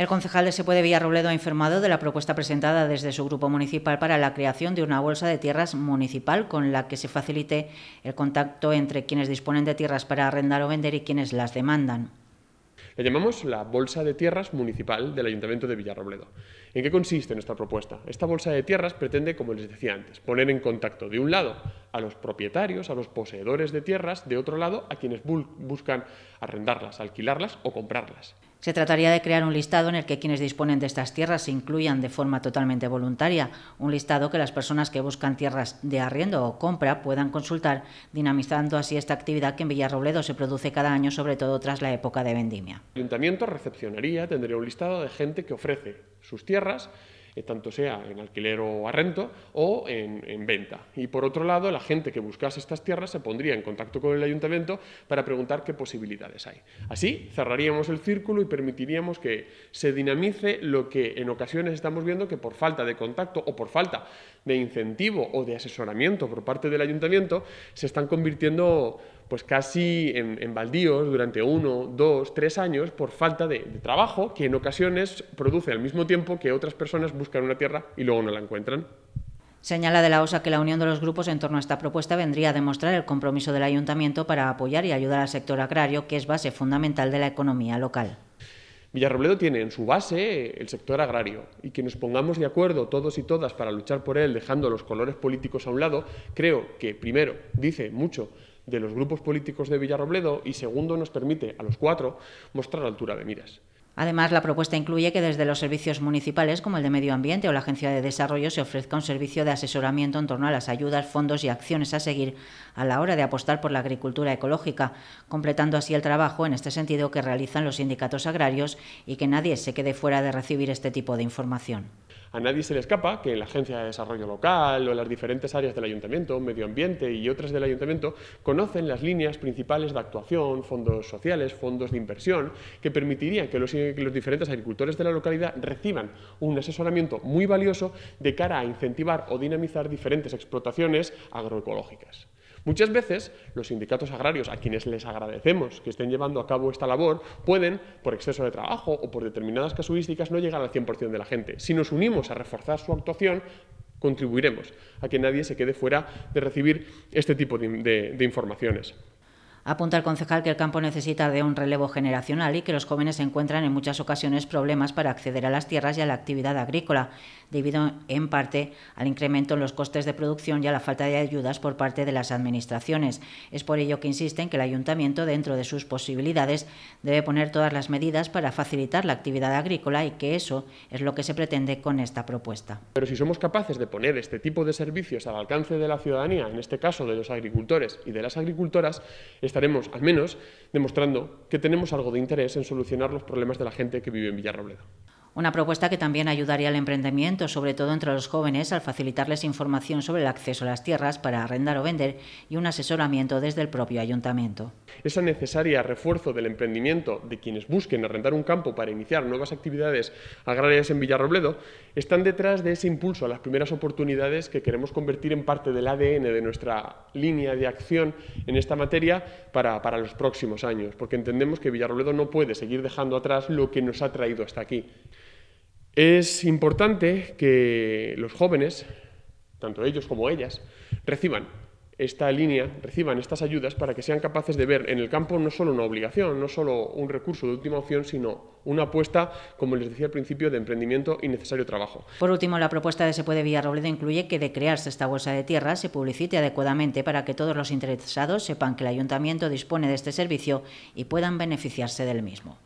El concejal de de Villarrobledo ha informado de la propuesta presentada desde su grupo municipal para la creación de una bolsa de tierras municipal con la que se facilite el contacto entre quienes disponen de tierras para arrendar o vender y quienes las demandan. La llamamos la Bolsa de Tierras Municipal del Ayuntamiento de Villarrobledo. ¿En qué consiste nuestra propuesta? Esta bolsa de tierras pretende, como les decía antes, poner en contacto, de un lado, a los propietarios, a los poseedores de tierras, de otro lado, a quienes buscan arrendarlas, alquilarlas o comprarlas. Se trataría de crear un listado en el que quienes disponen de estas tierras se incluyan de forma totalmente voluntaria, un listado que las personas que buscan tierras de arriendo o compra puedan consultar, dinamizando así esta actividad que en Villarrobledo se produce cada año, sobre todo tras la época de vendimia. El ayuntamiento recepcionaría, tendría un listado de gente que ofrece sus tierras tanto sea en alquiler o a rento o en, venta. Y por otro lado, la gente que buscase estas tierras se pondría en contacto con el ayuntamiento para preguntar qué posibilidades hay. Así cerraríamos el círculo y permitiríamos que se dinamice lo que en ocasiones estamos viendo que por falta de contacto o por falta de incentivo o de asesoramiento por parte del ayuntamiento se están convirtiendo pues casi en, baldíos durante uno, dos, tres años por falta de, de, trabajo que en ocasiones produce al mismo tiempo que otras personas buscan una tierra y luego no la encuentran. Señala de la OSA que la unión de los grupos en torno a esta propuesta vendría a demostrar el compromiso del ayuntamiento para apoyar y ayudar al sector agrario, que es base fundamental de la economía local. Villarrobledo tiene en su base el sector agrario y que nos pongamos de acuerdo todos y todas para luchar por él, dejando los colores políticos a un lado, creo que primero dice mucho de los grupos políticos de Villarrobledo y segundo nos permite a los cuatro mostrar altura de miras. Además, la propuesta incluye que desde los servicios municipales, como el de Medio Ambiente o la Agencia de Desarrollo, se ofrezca un servicio de asesoramiento en torno a las ayudas, fondos y acciones a seguir a la hora de apostar por la agricultura ecológica, completando así el trabajo en este sentido que realizan los sindicatos agrarios y que nadie se quede fuera de recibir este tipo de información. A nadie se le escapa que la Agencia de Desarrollo Local o las diferentes áreas del Ayuntamiento, Medio Ambiente y otras del Ayuntamiento conocen las líneas principales de actuación, fondos sociales, fondos de inversión, que permitirían que los, que los diferentes agricultores de la localidad reciban un asesoramiento muy valioso de cara a incentivar o dinamizar diferentes explotaciones agroecológicas. Muchas veces los sindicatos agrarios, a quienes les agradecemos que estén llevando a cabo esta labor, pueden, por exceso de trabajo o por determinadas casuísticas, no llegar al 100% de la gente. Si nos unimos a reforzar su actuación, contribuiremos a que nadie se quede fuera de recibir este tipo de, de informaciones. Apunta el concejal que el campo necesita de un relevo generacional y que los jóvenes encuentran en muchas ocasiones problemas para acceder a las tierras y a la actividad agrícola, debido en parte al incremento en los costes de producción y a la falta de ayudas por parte de las administraciones. Es por ello que insisten que el ayuntamiento, dentro de sus posibilidades, debe poner todas las medidas para facilitar la actividad agrícola y que eso es lo que se pretende con esta propuesta. Pero si somos capaces de poner este tipo de servicios al alcance de la ciudadanía, en este caso de los agricultores y de las agricultoras, estaremos, al menos, demostrando que tenemos algo de interés en solucionar los problemas de la gente que vive en Villarrobledo. Una propuesta que también ayudaría al emprendimiento, sobre todo entre los jóvenes, al facilitarles información sobre el acceso a las tierras para arrendar o vender y un asesoramiento desde el propio ayuntamiento. Esa necesaria refuerzo del emprendimiento de quienes busquen arrendar un campo para iniciar nuevas actividades agrarias en Villarrobledo están detrás de ese impulso a las primeras oportunidades que queremos convertir en parte del ADN de nuestra línea de acción en esta materia para, para los próximos años, porque entendemos que Villarrobledo no puede seguir dejando atrás lo que nos ha traído hasta aquí. Es importante que los jóvenes, tanto ellos como ellas, reciban esta línea, reciban estas ayudas para que sean capaces de ver en el campo no solo una obligación, no solo un recurso de última opción, sino una apuesta, como les decía al principio, de emprendimiento y necesario trabajo. Por último, la propuesta de Se puede Villarrobledo incluye que de crearse esta bolsa de tierra se publicite adecuadamente para que todos los interesados sepan que el ayuntamiento dispone de este servicio y puedan beneficiarse del mismo.